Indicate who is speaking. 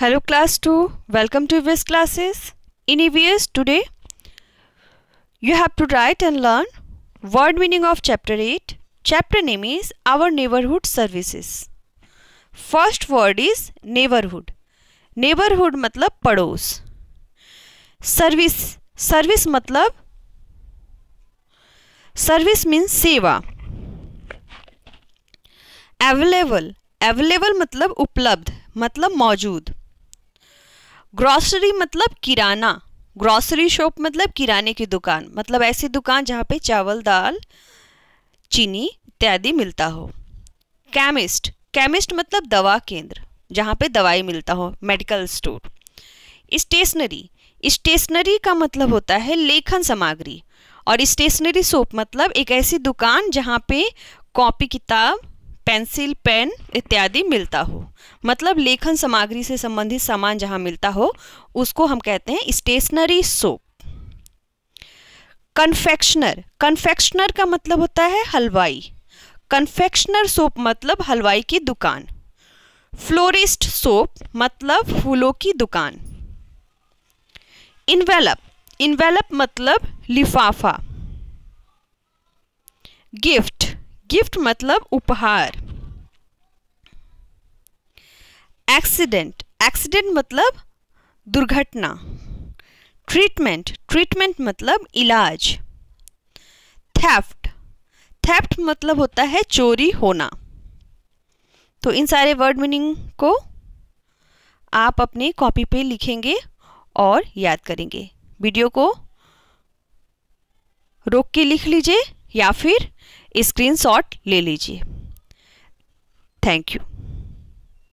Speaker 1: Hello class 2, welcome to EVS classes. In EVS today, you have to write and learn word meaning of chapter 8. Chapter name is Our Neighborhood Services. First word is neighborhood. Neighborhood मतलब पड़ोस Service Service मतलब service means सेवा Available Available मतलब उपलब्ध मतलब मौजूद grocery मतलब किराना grocery shop मतलब किराने की दुकान मतलब ऐसी दुकान जहाँ पे चावल दाल चीनी इत्यादि मिलता हो केमिस्ट केमिस्ट मतलब दवा केंद्र जहाँ पे दवाई मिलता हो मेडिकल स्टोर स्टेशनरी स्टेशनरी का मतलब होता है लेखन सामग्री और स्टेशनरी शॉप मतलब एक ऐसी दुकान जहाँ पे कॉपी किताब पेंसिल पेन इत्यादि मिलता हो मतलब लेखन सामग्री से संबंधित सामान जहां मिलता हो उसको हम कहते हैं स्टेशनरी सोप कन्फेक्शनर कन्फेक्शनर का मतलब होता है हलवाई कन्फेक्शनर सोप मतलब हलवाई की दुकान फ्लोरिस्ट सोप मतलब फूलों की दुकान इन्वेलप इनवेलप मतलब लिफाफा गिफ्ट गिफ्ट मतलब उपहार एक्सीडेंट एक्सीडेंट मतलब दुर्घटना ट्रीटमेंट ट्रीटमेंट मतलब इलाज थेफ्ट थेफ्ट मतलब होता है चोरी होना तो इन सारे वर्ड मीनिंग को आप अपने कॉपी पे लिखेंगे और याद करेंगे वीडियो को रोक के लिख लीजिए या फिर स्क्रीनशॉट ले लीजिए थैंक यू